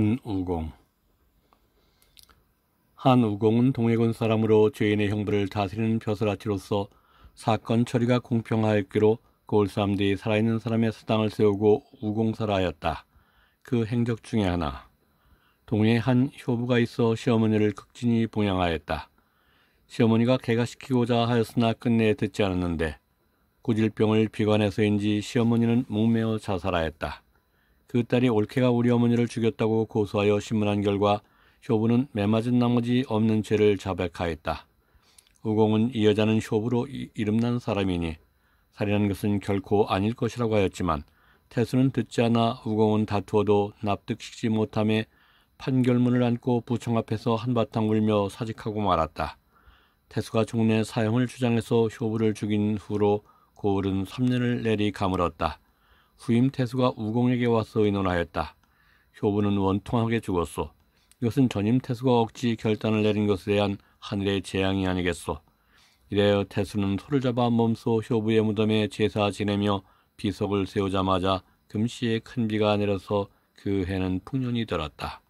한우공 한우공은 동해군 사람으로 죄인의 형부를 다스리는 벼슬아치로서 사건 처리가 공평하였기로 고을삼대에 살아있는 사람의 사당을 세우고 우공사라하였다. 그 행적 중의 하나. 동해 한 효부가 있어 시어머니를 극진히 봉양하였다. 시어머니가 개가 시키고자 하였으나 끝내 듣지 않았는데 고질병을 비관해서인지 시어머니는 목매어 자살하였다. 그 딸이 올케가 우리 어머니를 죽였다고 고소하여 신문한 결과 효부는 매맞은 나머지 없는 죄를 자백하였다. 우공은 이 여자는 효부로 이름난 사람이니 살인한 것은 결코 아닐 것이라고 하였지만 태수는 듣지 않아 우공은 다투어도 납득시키지 못함에 판결문을 안고 부청 앞에서 한바탕 울며 사직하고 말았다. 태수가 종래 사형을 주장해서 효부를 죽인 후로 고을은 3년을 내리 가물었다. 후임 태수가 우공에게 와서 의논하였다. 효부는 원통하게 죽었소. 이것은 전임 태수가 억지 결단을 내린 것에 대한 하늘의 재앙이 아니겠소. 이래여 태수는 소를 잡아 몸소 효부의 무덤에 제사 지내며 비석을 세우자마자 금시에 큰 비가 내려서 그 해는 풍년이 들었다.